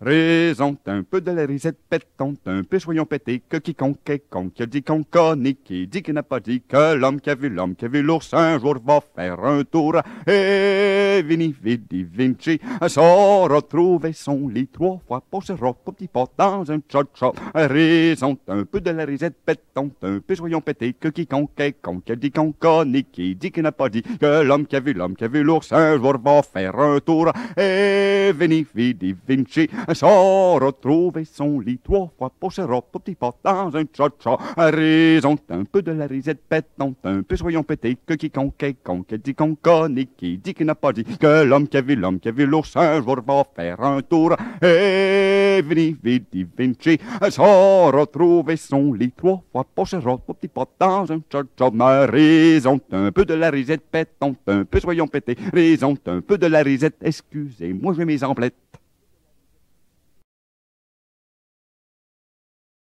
Raison, un peu de la risette pétante, un peu soyons pété, que quiconque quiconque dit qu'on connaît, qui dit qu'il n'a pas dit que l'homme qui a vu l'homme qui a vu l'ours un jour va faire un tour. Et vini, vidi, vinci, ça retrouver son lit trois fois, posera petit pot dans un tcha-tcha. Raison, un peu de la risette pétante, un peu soyons pété, que quiconque quiconque dit qu'on connaît, qui dit qu'il n'a pas dit que l'homme qui a vu l'homme qui a vu l'ours un jour va faire un tour. Et vini, vidi, vinci, un retrouver son lit trois fois pour se au petit pot dans un tcha-tcha. Raison, un peu de la risette pétante, un peu soyons pétés que quiconque est dit qu'on connaît, qui dit qu'il n'a pas dit que l'homme qui a vu l'homme qui a vu l'ours un jour va faire un tour. Et eh, vini, vidi, vinci, un retrouver son lit trois fois pour au petit pot dans un tcha-tcha. Raison, un peu de la risette pétante, un peu soyons pétés, raison, un peu de la risette, excusez-moi, j'ai mes emplettes.